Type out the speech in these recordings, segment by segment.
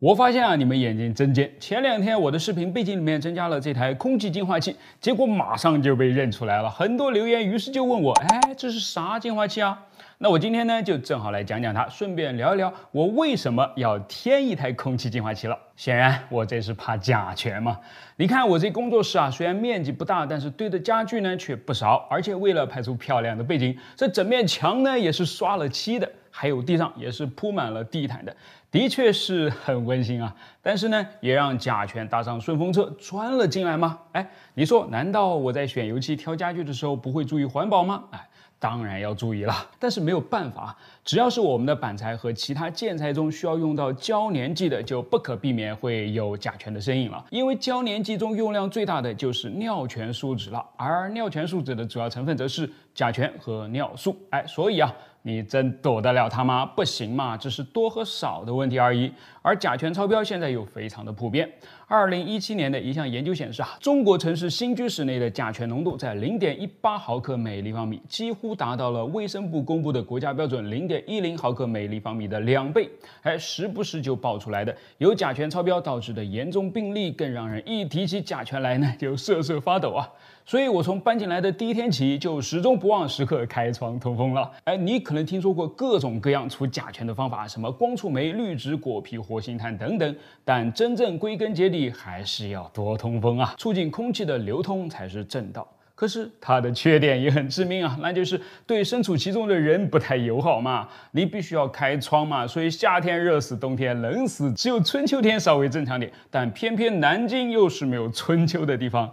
我发现啊，你们眼睛真尖。前两天我的视频背景里面增加了这台空气净化器，结果马上就被认出来了，很多留言。于是就问我，哎，这是啥净化器啊？那我今天呢，就正好来讲讲它，顺便聊一聊我为什么要添一台空气净化器了。显然，我这是怕甲醛嘛。你看我这工作室啊，虽然面积不大，但是堆的家具呢却不少，而且为了拍出漂亮的背景，这整面墙呢也是刷了漆的。还有地上也是铺满了地毯的，的确是很温馨啊。但是呢，也让甲醛搭上顺风车钻了进来吗？哎，你说难道我在选油漆、挑家具的时候不会注意环保吗？哎。当然要注意了，但是没有办法，只要是我们的板材和其他建材中需要用到胶粘剂的，就不可避免会有甲醛的身影了。因为胶粘剂中用量最大的就是尿醛树脂了，而尿醛树脂的主要成分则是甲醛和尿素。哎，所以啊，你真躲得了它吗？不行嘛，只是多和少的问题而已。而甲醛超标现在又非常的普遍。二零一七年的一项研究显示啊，中国城市新居室内的甲醛浓度在零点一八毫克每立方米，几乎达到了卫生部公布的国家标准零点一零毫克每立方米的两倍。哎，时不时就爆出来的由甲醛超标导致的严重病例，更让人一提起甲醛来呢就瑟瑟发抖啊。所以我从搬进来的第一天起，就始终不忘时刻开窗通风了。哎，你可能听说过各种各样除甲醛的方法，什么光触媒、绿植、果皮、活性炭等等，但真正归根结底。还是要多通风啊，促进空气的流通才是正道。可是它的缺点也很致命啊，那就是对身处其中的人不太友好嘛。你必须要开窗嘛，所以夏天热死，冬天冷死，只有春秋天稍微正常点。但偏偏南京又是没有春秋的地方。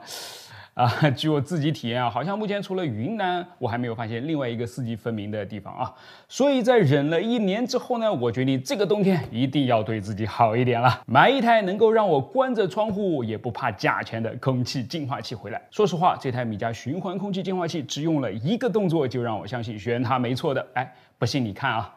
啊，据我自己体验啊，好像目前除了云南，我还没有发现另外一个四季分明的地方啊。所以在忍了一年之后呢，我决定这个冬天一定要对自己好一点了，买一台能够让我关着窗户也不怕甲醛的空气净化器回来。说实话，这台米家循环空气净化器只用了一个动作就让我相信选它没错的。哎，不信你看啊，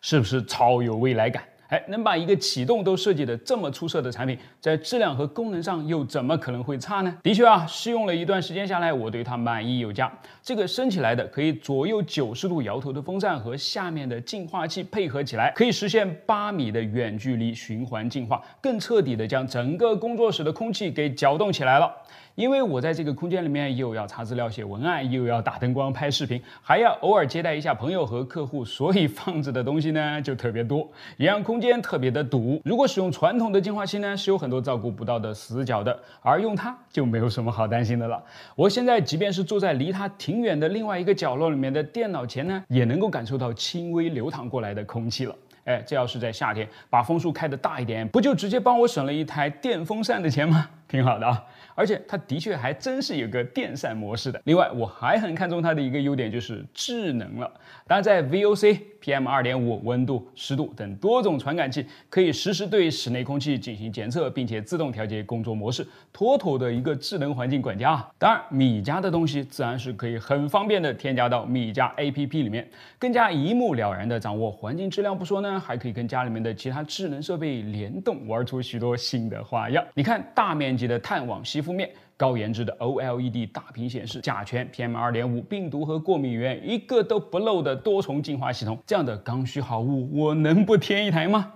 是不是超有未来感？哎，能把一个启动都设计的这么出色的产品，在质量和功能上又怎么可能会差呢？的确啊，试用了一段时间下来，我对它满意有加。这个升起来的可以左右九十度摇头的风扇和下面的净化器配合起来，可以实现八米的远距离循环净化，更彻底的将整个工作室的空气给搅动起来了。因为我在这个空间里面又要查资料写文案，又要打灯光拍视频，还要偶尔接待一下朋友和客户，所以放置的东西呢就特别多，也让空间特别的堵。如果使用传统的净化器呢，是有很多照顾不到的死角的，而用它就没有什么好担心的了。我现在即便是坐在离它挺远的另外一个角落里面的电脑前呢，也能够感受到轻微流淌过来的空气了。哎，这要是在夏天把风速开得大一点，不就直接帮我省了一台电风扇的钱吗？挺好的啊，而且它的确还真是有个电扇模式的。另外，我还很看重它的一个优点，就是智能了。当然，在 VOC、PM2.5、温度、湿度等多种传感器可以实时对室内空气进行检测，并且自动调节工作模式，妥妥的一个智能环境管家啊。当然，米家的东西自然是可以很方便的添加到米家 A P P 里面，更加一目了然的掌握环境质量不说呢，还可以跟家里面的其他智能设备联动，玩出许多新的花样。你看，大面积。的碳网吸附面、高颜值的 OLED 大屏显示、甲醛、PM2.5、病毒和过敏源一个都不漏的多重净化系统，这样的刚需好物，我能不添一台吗？